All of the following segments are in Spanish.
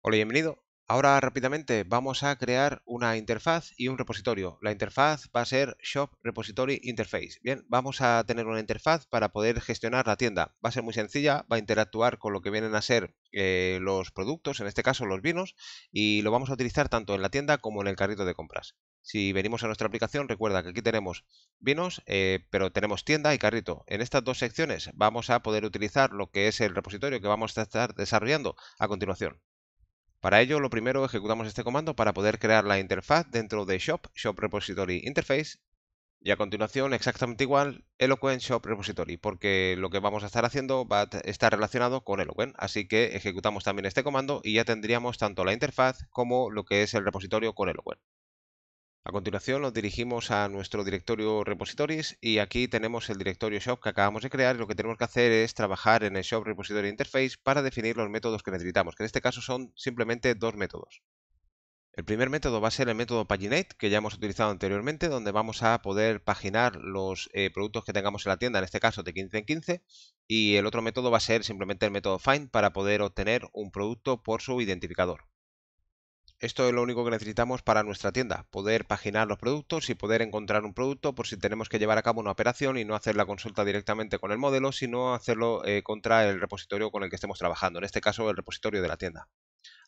Hola y bienvenido. Ahora rápidamente vamos a crear una interfaz y un repositorio. La interfaz va a ser Shop Repository Interface. Bien, vamos a tener una interfaz para poder gestionar la tienda. Va a ser muy sencilla, va a interactuar con lo que vienen a ser eh, los productos, en este caso los vinos, y lo vamos a utilizar tanto en la tienda como en el carrito de compras. Si venimos a nuestra aplicación, recuerda que aquí tenemos vinos, eh, pero tenemos tienda y carrito. En estas dos secciones vamos a poder utilizar lo que es el repositorio que vamos a estar desarrollando a continuación. Para ello, lo primero ejecutamos este comando para poder crear la interfaz dentro de Shop, Shop Repository Interface, y a continuación exactamente igual Eloquent Shop Repository, porque lo que vamos a estar haciendo va a estar relacionado con Eloquent, así que ejecutamos también este comando y ya tendríamos tanto la interfaz como lo que es el repositorio con Eloquent. A continuación nos dirigimos a nuestro directorio repositories y aquí tenemos el directorio shop que acabamos de crear y lo que tenemos que hacer es trabajar en el shop repository interface para definir los métodos que necesitamos, que en este caso son simplemente dos métodos. El primer método va a ser el método paginate que ya hemos utilizado anteriormente donde vamos a poder paginar los eh, productos que tengamos en la tienda, en este caso de 15 en 15 y el otro método va a ser simplemente el método find para poder obtener un producto por su identificador. Esto es lo único que necesitamos para nuestra tienda, poder paginar los productos y poder encontrar un producto por si tenemos que llevar a cabo una operación y no hacer la consulta directamente con el modelo, sino hacerlo eh, contra el repositorio con el que estemos trabajando, en este caso el repositorio de la tienda.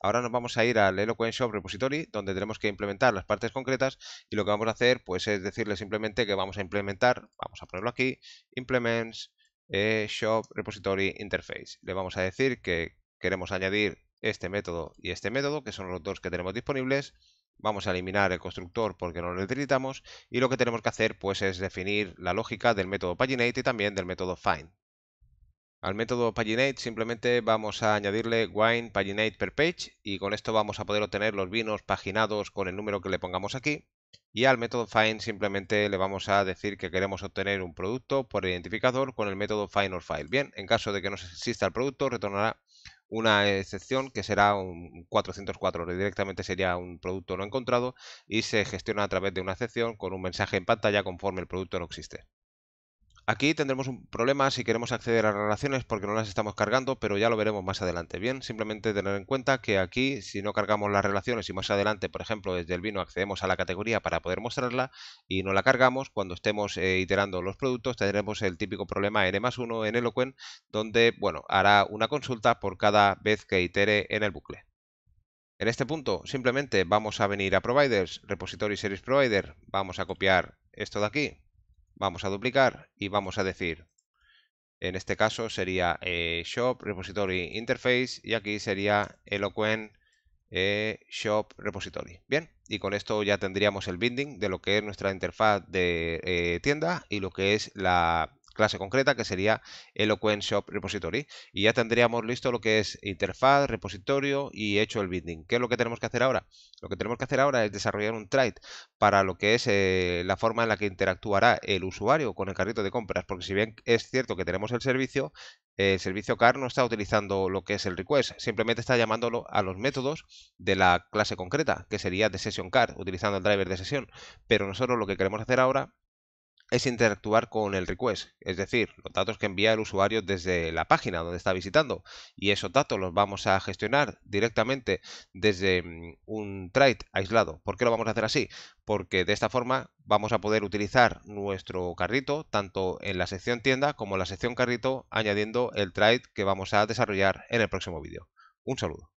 Ahora nos vamos a ir al Eloquent Shop Repository, donde tenemos que implementar las partes concretas y lo que vamos a hacer pues es decirle simplemente que vamos a implementar, vamos a ponerlo aquí, implements eh, shop repository interface. Le vamos a decir que queremos añadir este método y este método, que son los dos que tenemos disponibles. Vamos a eliminar el constructor porque no lo necesitamos y lo que tenemos que hacer pues es definir la lógica del método paginate y también del método find. Al método paginate simplemente vamos a añadirle wine paginate per page y con esto vamos a poder obtener los vinos paginados con el número que le pongamos aquí. Y al método find simplemente le vamos a decir que queremos obtener un producto por identificador con el método find or file. Bien, en caso de que no exista el producto retornará una excepción que será un 404, directamente sería un producto no encontrado y se gestiona a través de una excepción con un mensaje en pantalla conforme el producto no existe. Aquí tendremos un problema si queremos acceder a las relaciones porque no las estamos cargando, pero ya lo veremos más adelante. Bien, simplemente tener en cuenta que aquí, si no cargamos las relaciones y más adelante, por ejemplo, desde el vino accedemos a la categoría para poder mostrarla y no la cargamos, cuando estemos eh, iterando los productos tendremos el típico problema en 1 en Eloquent, donde, bueno, hará una consulta por cada vez que itere en el bucle. En este punto simplemente vamos a venir a Providers, Repository Series Provider, vamos a copiar esto de aquí, Vamos a duplicar y vamos a decir, en este caso sería eh, Shop Repository Interface y aquí sería Eloquent eh, Shop Repository. Bien, y con esto ya tendríamos el binding de lo que es nuestra interfaz de eh, tienda y lo que es la, clase concreta que sería el Shop Repository. Y ya tendríamos listo lo que es interfaz, repositorio y hecho el binding. ¿Qué es lo que tenemos que hacer ahora? Lo que tenemos que hacer ahora es desarrollar un trade para lo que es eh, la forma en la que interactuará el usuario con el carrito de compras. Porque si bien es cierto que tenemos el servicio, el servicio car no está utilizando lo que es el request, simplemente está llamándolo a los métodos de la clase concreta, que sería de session car, utilizando el driver de sesión. Pero nosotros lo que queremos hacer ahora es interactuar con el request, es decir, los datos que envía el usuario desde la página donde está visitando y esos datos los vamos a gestionar directamente desde mm, un trade aislado. ¿Por qué lo vamos a hacer así? Porque de esta forma vamos a poder utilizar nuestro carrito tanto en la sección tienda como en la sección carrito añadiendo el trade que vamos a desarrollar en el próximo vídeo. Un saludo.